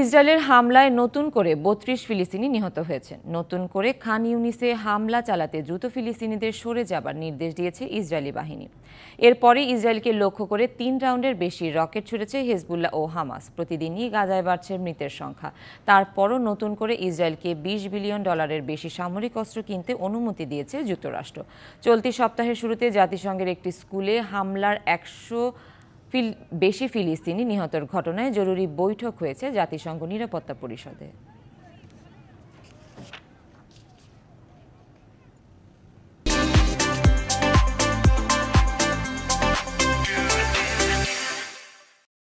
ইসরায়েলের হামলায় নতুন করে বত্রিশ ফিলিস্তিনি নিহত হয়েছেন নতুন করে খান ইউনিসে হামলা চালাতে দ্রুত ফিলিস্তিনিদের সরে যাবার নির্দেশ দিয়েছে ইসরায়েলি বাহিনী এরপরে ইসরায়েলকে লক্ষ্য করে তিন রাউন্ডের বেশি রকেট ছুড়েছে হেজবুল্লাহ ও হামাস প্রতিদিনই গাজায় বাড়ছে মৃতের সংখ্যা তারপরও নতুন করে ইসরায়েলকে ২০ বিলিয়ন ডলারের বেশি সামরিক অস্ত্র কিনতে অনুমতি দিয়েছে যুক্তরাষ্ট্র চলতি সপ্তাহের শুরুতে জাতিসংঘের একটি স্কুলে হামলার একশো বেশি ফিলিস্তিনি নিহতের ঘটনায় জরুরি বৈঠক হয়েছে জাতিসংঘ নিরাপত্তা পরিষদে